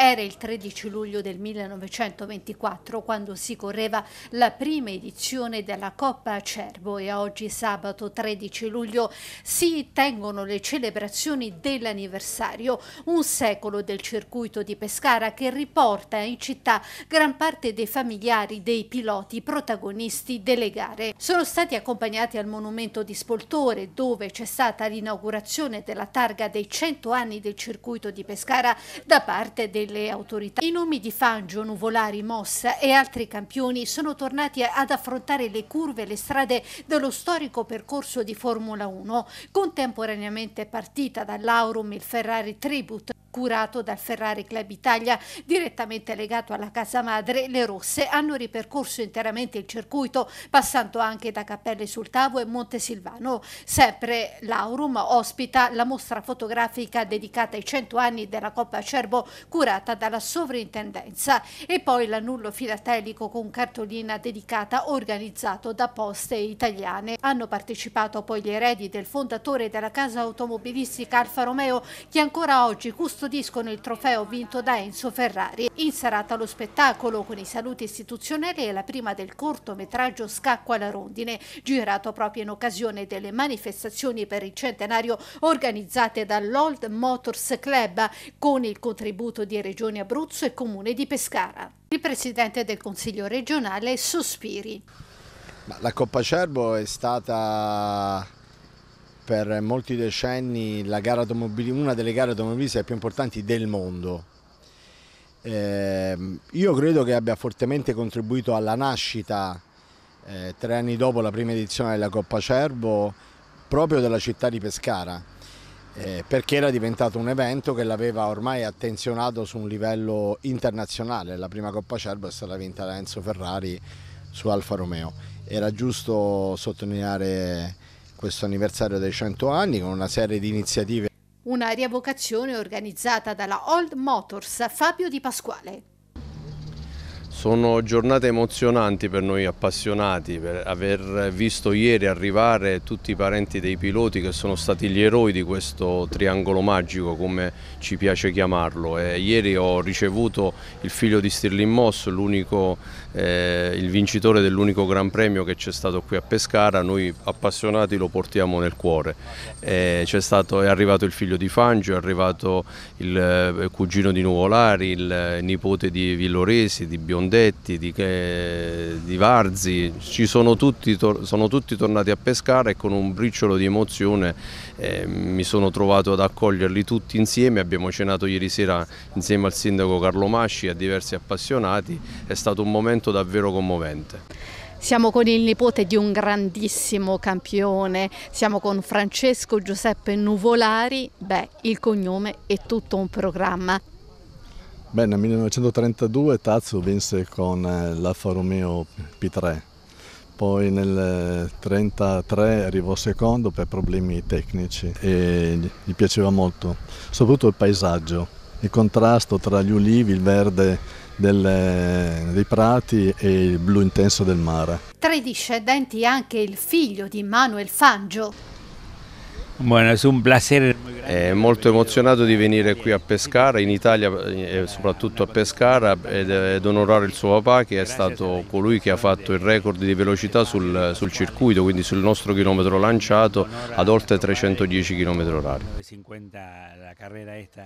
Era il 13 luglio del 1924 quando si correva la prima edizione della Coppa Acerbo e oggi sabato 13 luglio si tengono le celebrazioni dell'anniversario, un secolo del circuito di Pescara che riporta in città gran parte dei familiari dei piloti protagonisti delle gare. Sono stati accompagnati al monumento di Spoltore dove c'è stata l'inaugurazione della targa dei 100 anni del circuito di Pescara da parte del le autorità. I nomi di Fangio, Nuvolari, Mossa e altri campioni sono tornati ad affrontare le curve e le strade dello storico percorso di Formula 1. Contemporaneamente è partita dall'Aurum il Ferrari Tribute curato dal Ferrari Club Italia, direttamente legato alla casa madre, le rosse hanno ripercorso interamente il circuito, passando anche da Cappelle sul Tavo e Montesilvano. Sempre l'Aurum ospita la mostra fotografica dedicata ai 100 anni della Coppa Acerbo, curata dalla sovrintendenza, e poi l'annullo filatelico con cartolina dedicata organizzato da Poste Italiane. Hanno partecipato poi gli eredi del fondatore della casa automobilistica Alfa Romeo, che ancora oggi custodisce custodiscono il trofeo vinto da Enzo Ferrari. In serata lo spettacolo con i saluti istituzionali e la prima del cortometraggio Scacco alla rondine, girato proprio in occasione delle manifestazioni per il centenario organizzate dall'Old Motors Club con il contributo di Regione Abruzzo e Comune di Pescara. Il presidente del Consiglio regionale sospiri. la Coppa Cerbo è stata per molti decenni una delle gare automobilistiche più importanti del mondo. Eh, io credo che abbia fortemente contribuito alla nascita, eh, tre anni dopo la prima edizione della Coppa Cervo, proprio della città di Pescara, eh, perché era diventato un evento che l'aveva ormai attenzionato su un livello internazionale. La prima Coppa Cervo è stata vinta da Enzo Ferrari su Alfa Romeo. Era giusto sottolineare questo anniversario dei 100 anni con una serie di iniziative. Una rievocazione organizzata dalla Old Motors Fabio Di Pasquale. Sono giornate emozionanti per noi appassionati, per aver visto ieri arrivare tutti i parenti dei piloti che sono stati gli eroi di questo triangolo magico, come ci piace chiamarlo. E ieri ho ricevuto il figlio di Stirling Moss, eh, il vincitore dell'unico Gran Premio che c'è stato qui a Pescara, noi appassionati lo portiamo nel cuore. Eh, è, stato, è, arrivato il figlio di Fangio, è arrivato il, il eh, cugino di Nuvolari, il eh, nipote di Villoresi, di Biondi. Mondetti, di, eh, di Varzi, ci sono tutti, sono tutti, tornati a pescare e con un briciolo di emozione eh, mi sono trovato ad accoglierli tutti insieme, abbiamo cenato ieri sera insieme al sindaco Carlo Masci e a diversi appassionati, è stato un momento davvero commovente. Siamo con il nipote di un grandissimo campione, siamo con Francesco Giuseppe Nuvolari, beh il cognome è tutto un programma. Beh, nel 1932 Tazio vinse con eh, l'Alfa Romeo P3, poi nel 1933 eh, arrivò secondo per problemi tecnici e gli piaceva molto, soprattutto il paesaggio, il contrasto tra gli ulivi, il verde del, eh, dei prati e il blu intenso del mare. Tra i discendenti anche il figlio di Manuel Fangio. Bueno, es un placer. È molto emozionato di venire qui a Pescara, in Italia e eh, soprattutto a Pescara, ed, onorare il suo papà che è stato colui che ha fatto il record di velocità sul, sul circuito, quindi sul nostro chilometro lanciato ad oltre 310 km h